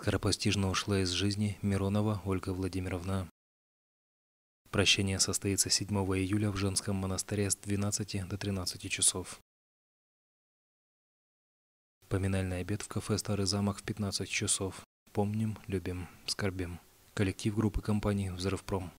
Скоропостижно ушла из жизни Миронова Ольга Владимировна. Прощение состоится 7 июля в женском монастыре с 12 до 13 часов. Поминальный обед в кафе «Старый замок» в 15 часов. Помним, любим, скорбим. Коллектив группы компаний «Взрывпром».